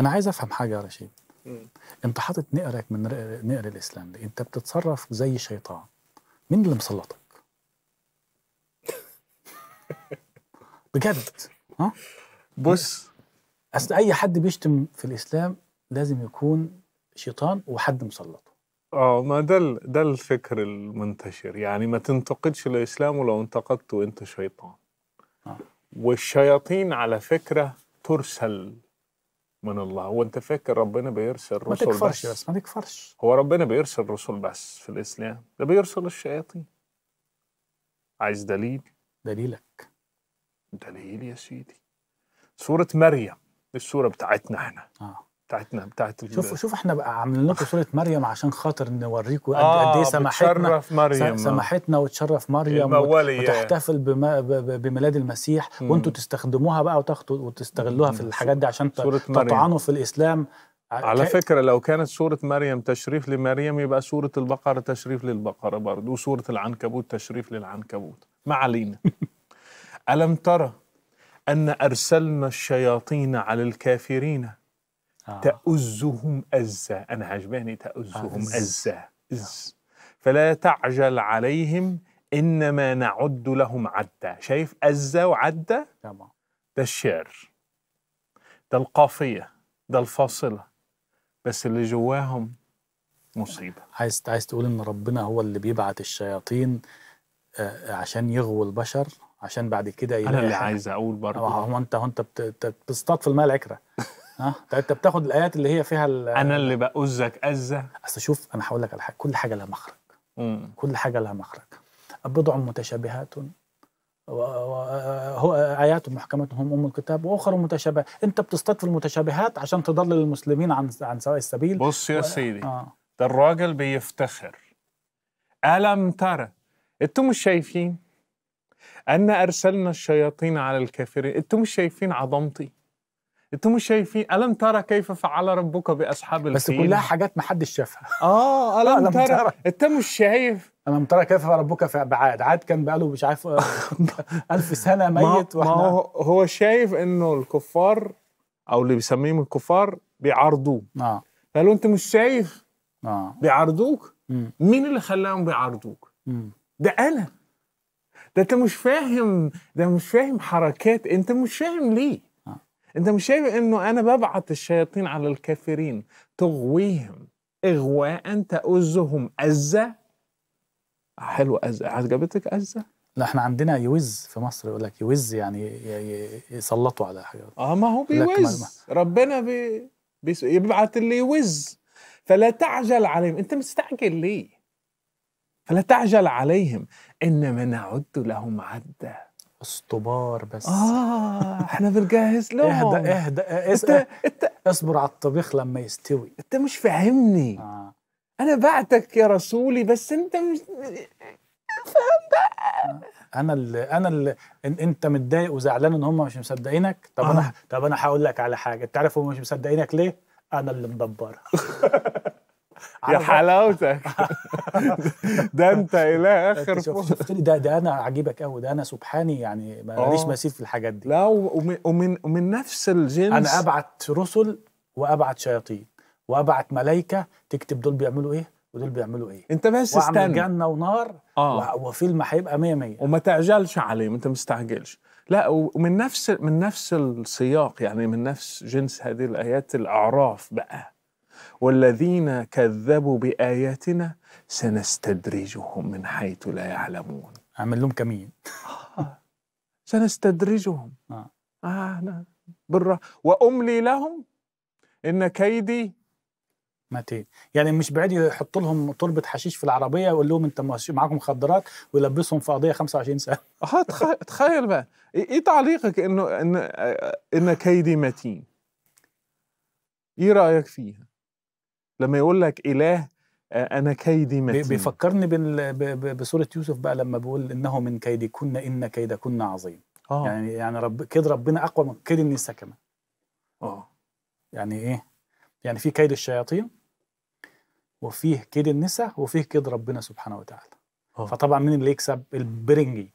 انا عايز افهم حاجه يا رشيد انت حاطط نقرك من نقر الاسلام دي. انت بتتصرف زي شيطان مين اللي مسلطك بجد ها بص اصل اي حد بيشتم في الاسلام لازم يكون شيطان وحد مسلطه اه ما ده ده الفكر المنتشر يعني ما تنتقدش الاسلام ولو انتقدته انت شيطان آه. والشياطين على فكره ترسل من الله هو انت فاكر ربنا بيرسل رسل بس ما تكفرش بس ما تكفرش هو ربنا بيرسل رسل بس في الاسلام ده بيرسل الشياطين عايز دليل دليلك دليل يا سيدي سورة مريم السورة بتاعتنا احنا آه. بتاعتنا بتاعت شوف شوف احنا بقى عاملين لكم صوره مريم عشان خاطر نوريكم قد آه قد ايه آه، سماحتنا مريم سماحتنا وتشرف مريم وتحتفل بما بميلاد المسيح وانتم تستخدموها بقى وتاخدوا وتستغلوها في الحاجات دي عشان تطعنوا في الاسلام آه، على ك... فكرة لو كانت سورة مريم تشريف لمريم يبقى سورة البقرة تشريف للبقرة برضه وسورة العنكبوت تشريف للعنكبوت ما علينا ألم ترى أن أرسلنا الشياطين على الكافرين آه. تأزهم أزة أنا عجباني تأزهم أز. أزة آه. أز. فلا تعجل عليهم إنما نعد لهم عدة شايف أزة وعدة ده الشعر ده القافية ده الفاصلة بس اللي جواهم مصيبة عايز عايز تقول إن ربنا هو اللي بيبعت الشياطين آه، آه، عشان يغوي البشر عشان بعد كده انا اللي عايز اقول برضه هو انت هو انت بتصطاد في الماء العكره ها انت بتاخد الايات اللي هي فيها انا اللي بأزك أزة اصل شوف انا هقول لك على حاجه كل حاجه لها مخرج مم. كل حاجه لها مخرج بضع متشابهات هو آيات محكمة هم أم الكتاب وأخر متشابه أنت بتصطاد في المتشابهات عشان تضلل المسلمين عن عن سواء السبيل بص يا و... سيدي آه. ده الراجل بيفتخر ألم ترى أنتم مش شايفين أن أرسلنا الشياطين على الكافرين أنتم مش شايفين عظمتي انتم مش شايفين الم ترى كيف فعل ربك باصحاب الفيل بس كلها حاجات ما حدش شافها اه الم ترى انت مش شايف الم ترى كيف فعل ربك بعاد عاد كان بقاله مش عارف ألف سنه ميت واحنا ما هو شايف انه الكفار او اللي بيسميهم الكفار بيعارضوه اه قالوا انت مش شايف اه بيعارضوك مين اللي خلاهم بيعارضوك ده انا ده انت مش فاهم ده مش فاهم حركات انت مش فاهم ليه انت مش شايف انه انا ببعت الشياطين على الكافرين تغويهم اغواء تؤزهم ازه حلو ازه عجبتك ازه لا احنا عندنا يوز في مصر يقول لك يوز يعني يسلطوا على حاجات اه ما هو بيوز ربنا بي يبعت اللي يوز فلا تعجل عليهم انت مستعجل ليه فلا تعجل عليهم انما نعد لهم عدا اسطبار بس اه احنا بنجهز لهم اهدا اهدا انت انت اصبر على الطبيخ لما يستوي انت مش فاهمني آه. انا بعتك يا رسولي بس انت مش فاهم بقى آه. انا اللي انا اللي إن انت متضايق وزعلان ان هم مش مصدقينك طب آه. انا طب انا هقول لك على حاجه انت عارف هم مش مصدقينك ليه انا اللي مدبرها يا حلاوتك ده انت الى اخر شفت ده ده انا عجيبك قوي ده انا سبحاني يعني ماليش آه. مسير في الحاجات دي لا ومن ومن نفس الجنس انا ابعت رسل وابعت شياطين وابعت ملائكه تكتب دول بيعملوا ايه ودول بيعملوا ايه انت بس استنى جنه ونار آه. وفيلم هيبقى 100 100 وما تعجلش عليه انت مستعجلش لا ومن نفس من نفس السياق يعني من نفس جنس هذه الايات الاعراف بقى والذين كذبوا بآياتنا سنستدرجهم من حيث لا يعلمون عمل لهم كمين سنستدرجهم آه. آه. نعم. برا وأملي لهم إن كيدي متين يعني مش بعيد يحط لهم طلبة حشيش في العربية ويقول لهم أنت معاكم مخدرات ويلبسهم في قضية 25 سنة آه تخيل بقى إيه،, إيه تعليقك إنه إن, إن كيدي متين إيه رأيك فيها؟ لما يقول لك إله آه، أنا كيدي متين بيفكرني بسورة يوسف بقى لما بيقول إنه من كيدكن إن كيدكن عظيم آه. يعني يعني رب كيد ربنا أقوى من كيد النساء كمان آه يعني إيه؟ يعني في كيد الشياطين وفيه كيد النساء وفيه كيد ربنا سبحانه وتعالى أوه. فطبعا مين اللي يكسب؟ البرنجي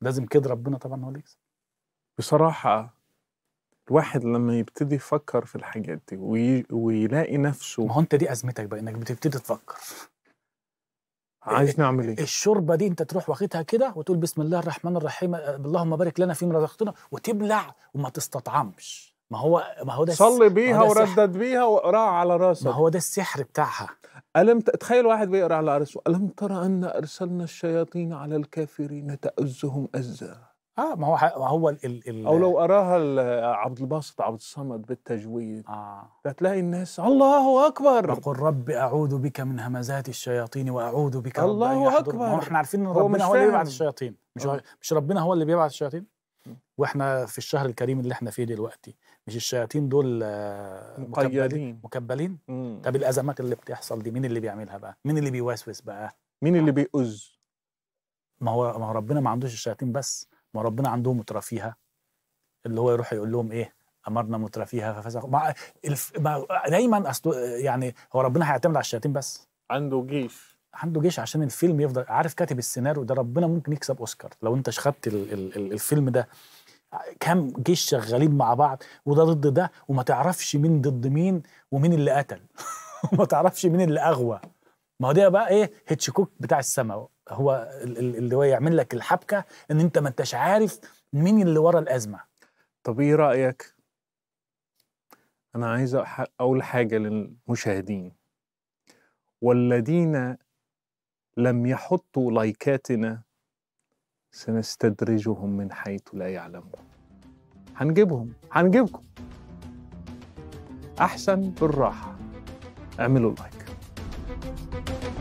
لازم كيد ربنا طبعا هو اللي يكسب بصراحة الواحد لما يبتدي يفكر في الحاجات دي ويلاقي نفسه ما هو انت دي ازمتك بقى انك بتبتدي تفكر إيه، عايز نعمل إيه،, ايه؟ الشوربه دي انت تروح واخدها كده وتقول بسم الله الرحمن الرحيم اللهم بارك لنا فيما رزقتنا وتبلع وما تستطعمش ما هو ما هو ده صلي بيها وردد بيها واقراها على راسك ما هو ده السحر بتاعها ألم تخيل واحد بيقرا على راسه ألم ترى أن أرسلنا الشياطين على الكافرين تأزهم أزا اه ما هو ما هو ال... ال... او لو اراها عبد الباسط عبد الصمد بالتجويد آه. هتلاقي الناس الله اكبر يقول رب اعوذ بك من همزات الشياطين واعوذ بك الله اكبر ما احنا عارفين ان ربنا هو, هو اللي بيبعت الشياطين مش آه. مش ربنا هو اللي بيبعت الشياطين واحنا في الشهر الكريم اللي احنا فيه دلوقتي مش الشياطين دول آه، مكبلين مكبلين طب الازمات اللي بتحصل دي مين اللي بيعملها بقى مين اللي بيوسوس بقى مين اللي آه. بيؤذ ما هو ما هو ربنا ما عندوش الشياطين بس ما ربنا عندهم مترفيها اللي هو يروح يقول لهم ايه امرنا مترفيها ففسقوا مع الف... مع... دايما أصل... يعني هو ربنا هيعتمد على الشياطين بس عنده جيش عنده جيش عشان الفيلم يفضل عارف كاتب السيناريو ده ربنا ممكن يكسب اوسكار لو انت خدت ال... ال... الفيلم ده كم جيش شغالين مع بعض وده ضد ده وما تعرفش مين ضد مين ومين اللي قتل وما تعرفش مين اللي اغوى ما هو ده بقى ايه هيتشكوك بتاع السماء هو اللي هو يعمل لك الحبكه ان انت ما انتش عارف مين اللي ورا الازمه طب ايه رايك انا عايز اقول حاجه للمشاهدين والذين لم يحطوا لايكاتنا سنستدرجهم من حيث لا يعلمون هنجيبهم هنجيبكم احسن بالراحه اعملوا لايك